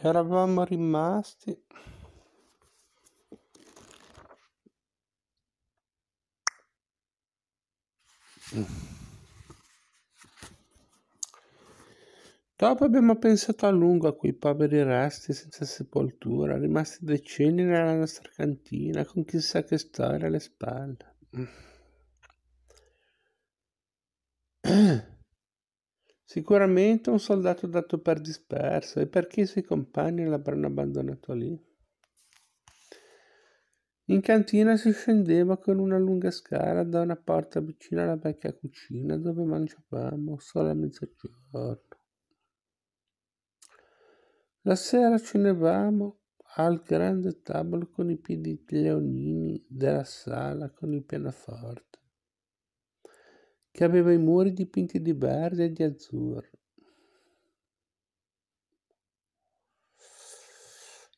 eravamo rimasti Dopo abbiamo pensato a lungo a quei poveri resti senza sepoltura, rimasti decenni nella nostra cantina, con chissà che storia alle spalle. Eh, Sicuramente un soldato dato per disperso e perché i suoi compagni l'avranno abbandonato lì. In cantina si scendeva con una lunga scala da una porta vicino alla vecchia cucina dove mangiavamo solo a mezzogiorno. La sera cenevamo al grande tavolo con i piedi leonini della sala con il pianoforte che aveva i muri dipinti di verde e di azzurro.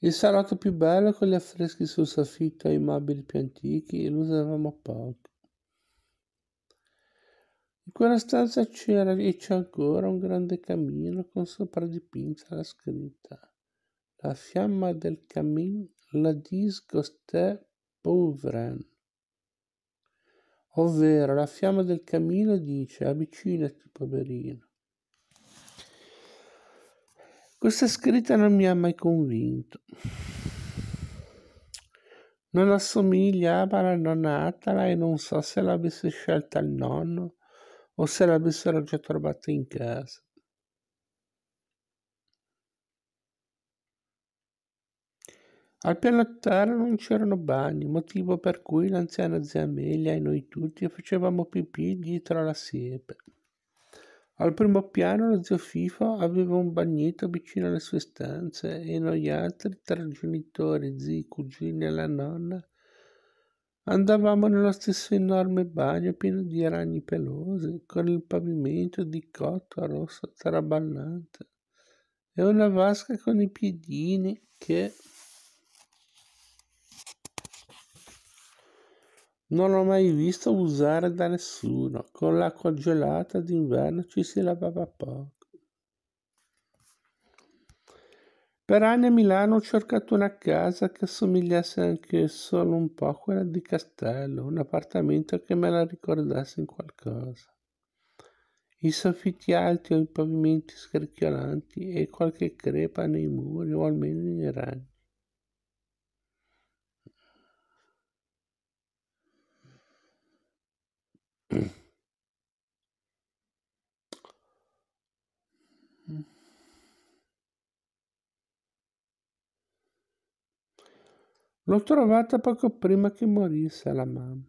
Il salotto più bello con gli affreschi sul soffitto e i mobili più antichi lo usavamo poco. In quella stanza c'era e c'è ancora un grande cammino con sopra dipinta la scritta La fiamma del cammino, la disgoste pauvren. Ovvero la fiamma del camino dice avvicinati poverino. Questa scritta non mi ha mai convinto. Non assomigliava alla nonna Atala e non so se l'avesse scelta il nonno o se l'avessero già trovata in casa. Al piano terra non c'erano bagni, motivo per cui l'anziana zia Amelia e noi tutti facevamo pipì dietro alla siepe. Al primo piano lo zio Fifo aveva un bagnetto vicino alle sue stanze e noi altri, tra genitori, zii, cugini e la nonna, andavamo nello stesso enorme bagno pieno di ragni pelosi, con il pavimento di cotto rosso traballante e una vasca con i piedini che Non l'ho mai visto usare da nessuno. Con l'acqua gelata d'inverno ci si lavava poco. Per anni a Milano ho cercato una casa che somigliasse anche solo un po' a quella di Castello, un appartamento che me la ricordasse in qualcosa. I soffitti alti o i pavimenti scricchiolanti e qualche crepa nei muri o almeno nei ragni. L'ho trovata poco prima che morisse la mamma.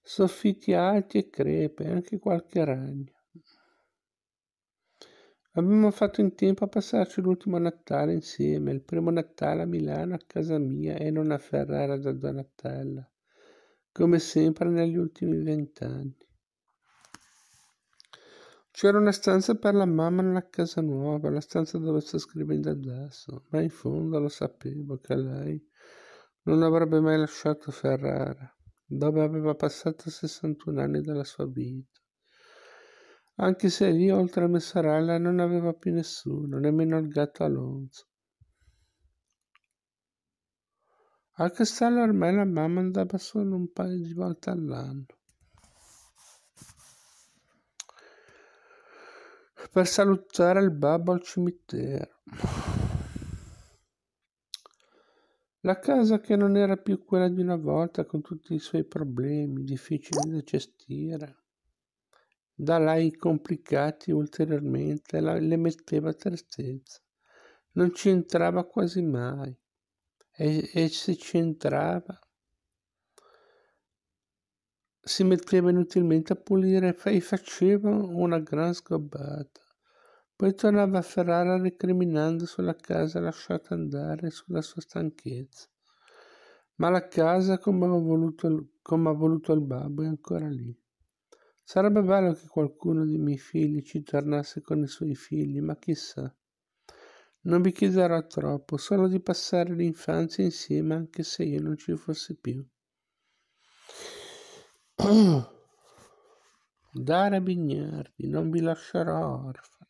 Soffitti alti e crepe, anche qualche ragno. Abbiamo fatto in tempo a passarci l'ultimo Natale insieme, il primo Natale a Milano a casa mia e non a Ferrara da Donatella, come sempre negli ultimi vent'anni. C'era una stanza per la mamma nella casa nuova, la stanza dove sta scrivendo adesso, ma in fondo lo sapevo che lei non avrebbe mai lasciato Ferrara, dove aveva passato 61 anni della sua vita. Anche se lì, oltre a mia sorella, non aveva più nessuno, nemmeno il gatto Alonso. Al castello ormai la mamma andava solo un paio di volte all'anno. per salutare il babbo al cimitero. La casa che non era più quella di una volta con tutti i suoi problemi difficili da gestire, da lei complicati ulteriormente, la, le metteva tristezza. Non ci entrava quasi mai e, e se ci entrava si metteva inutilmente a pulire e faceva una gran sgobbata. Poi tornava a Ferrara recriminando sulla casa lasciata andare e sulla sua stanchezza. Ma la casa, come, ha voluto il babbo, è ancora lì. Sarebbe bello che qualcuno dei miei figli ci tornasse con i suoi figli, ma chissà. Non vi chiederò troppo, solo di passare l'infanzia insieme anche se io non ci fossi più. Dare Bignardi, non vi lascerò orfano.